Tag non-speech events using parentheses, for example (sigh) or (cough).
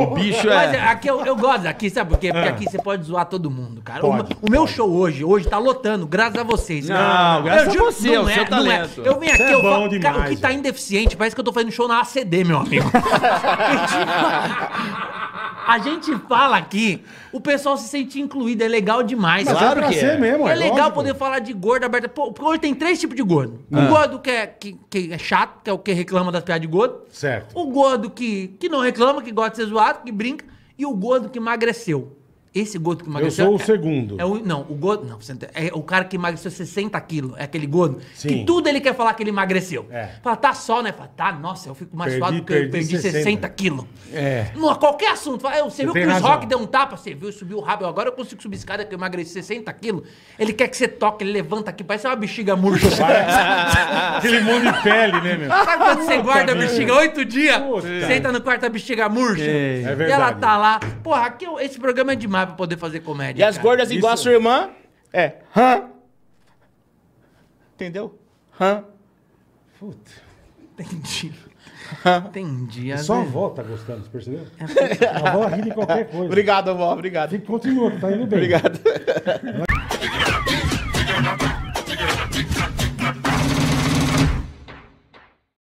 O bicho é. Mas aqui eu, eu gosto aqui, sabe por quê? Porque é. aqui você pode zoar todo mundo, cara. O, Pode, o meu show hoje, hoje tá lotando, graças a vocês. Não, cara. graças a você, o seu é, é. talento. Eu venho aqui, é eu bom falo, demais, cara, o que tá indeficiente, parece que eu tô fazendo show na ACD, meu amigo. (laughs) (laughs) a gente fala aqui, o pessoal se sente incluído, é legal demais. Mas claro é que é. Mesmo, é. é, é legal lógico. poder falar de gordo aberto. Pô, porque hoje tem três tipos de gordo. O ah. gordo que é, que, que é chato, que é o que reclama das piadas de gordo. Certo. O gordo que, que não reclama, que gosta de ser zoado, que brinca. E o gordo que emagreceu. Esse gordo que emagreceu. Eu sou o é- segundo. É, o, não, o gordo. Não, é o cara que emagreceu 60 quilos. É aquele gordo. Sim. Que tudo ele quer falar que ele emagreceu. É. Fala, tá só, né? Fala, tá, nossa, eu fico mais perdi, suado porque eu perdi 60, 60 quilos. É. Não, qualquer assunto. Fala, você, você viu que o Rock deu um tapa? Você viu, subiu o rabo. Agora eu consigo subir escada que eu emagreci 60 quilos. Ele quer que você toque, ele levanta aqui, parece uma bexiga murcha. (laughs) (laughs) aquele monte de pele, né, meu? Sabe quando você guarda a bexiga oito dias? Puta. Senta no quarto, a bexiga murcha. É, verdade. É e ela tá lá. Porra, aqui, esse programa é demais pra poder fazer comédia. E as gordas igual Isso. a sua irmã, é... Hã? Entendeu? Hã? Puta. Entendi. Entendi. Só vezes... a avó tá gostando, você percebeu? É, a avó ri de qualquer coisa. Obrigado, avó, obrigado. continua, tá indo bem. Obrigado. (laughs)